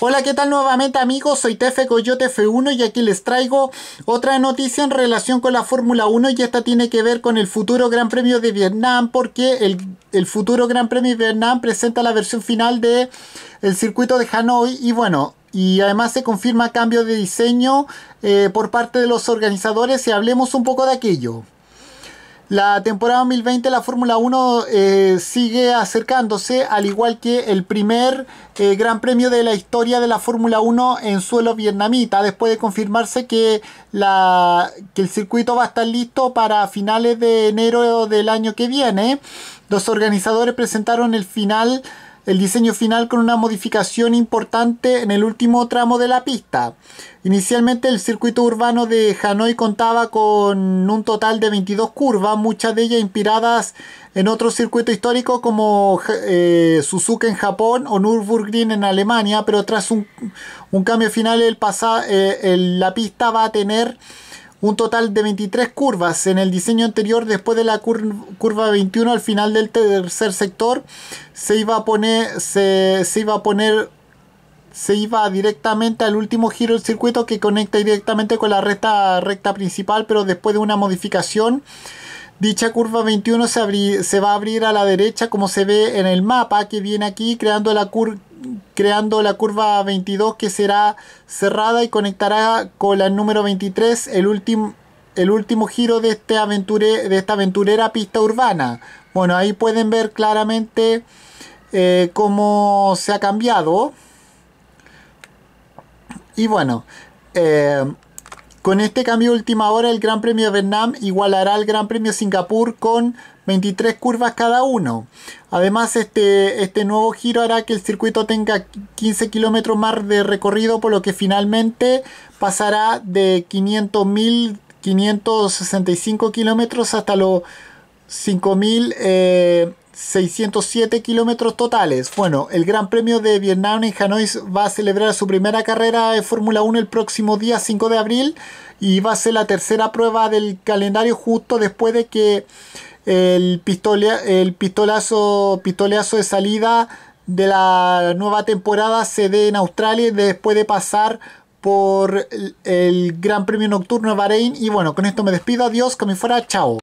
Hola, ¿qué tal nuevamente amigos? Soy Tefe Coyote F1 y aquí les traigo otra noticia en relación con la Fórmula 1 y esta tiene que ver con el futuro Gran Premio de Vietnam porque el, futuro Gran Premio de Vietnam presenta la versión final del el circuito de Hanoi y bueno, y además se confirma cambio de diseño eh, por parte de los organizadores y hablemos un poco de aquello. La temporada 2020 de la Fórmula 1 eh, sigue acercándose, al igual que el primer eh, Gran Premio de la historia de la Fórmula 1 en suelo vietnamita, después de confirmarse que, que el circuito va a estar listo para finales de enero del año que viene. Los organizadores presentaron el final el diseño final con una modificación importante en el último tramo de la pista. Inicialmente el circuito urbano de Hanoi contaba con un total de 22 curvas, muchas de ellas inspiradas en otros circuitos históricos como eh, suzuki Suzuka en Japón o Nürburgring en Alemania, pero tras un, cambio final eh, el la pista va a tener un total de 23 curvas en el diseño anterior después de la curva 21 al final del tercer sector se iba a poner se, iba a poner se iba directamente al último giro del circuito que conecta directamente con la recta, recta principal, pero después de una modificación, dicha curva 21 se, se, va a abrir a la derecha como se ve en el mapa que viene aquí, creando la, curva creando la curva 22 que será cerrada y conectará con la número 23 el último el último giro de, este aventure, de esta aventurera pista urbana. Bueno, ahí pueden ver claramente eh, cómo se ha cambiado. Y bueno, eh, con este cambio última hora, el Gran Premio de Vietnam igualará al Gran Premio Singapur con 23 curvas cada uno. Además, este, este nuevo giro hará que el circuito tenga 15 kilómetros más de recorrido, por lo que finalmente pasará de 500.565 kilómetros hasta los 5.000. Eh, 607 kilómetros totales. Bueno, el Gran Premio de Vietnam en Hanoi va a celebrar su primera carrera de Fórmula 1 el próximo día 5 de abril y va a ser la tercera prueba del calendario justo después de que el, pistola, el pistolazo, de salida de la nueva temporada se dé en Australia después de pasar por el, Gran Premio Nocturno de Bahrein. Y bueno, con esto me despido. Adiós, que me fuera. Chao.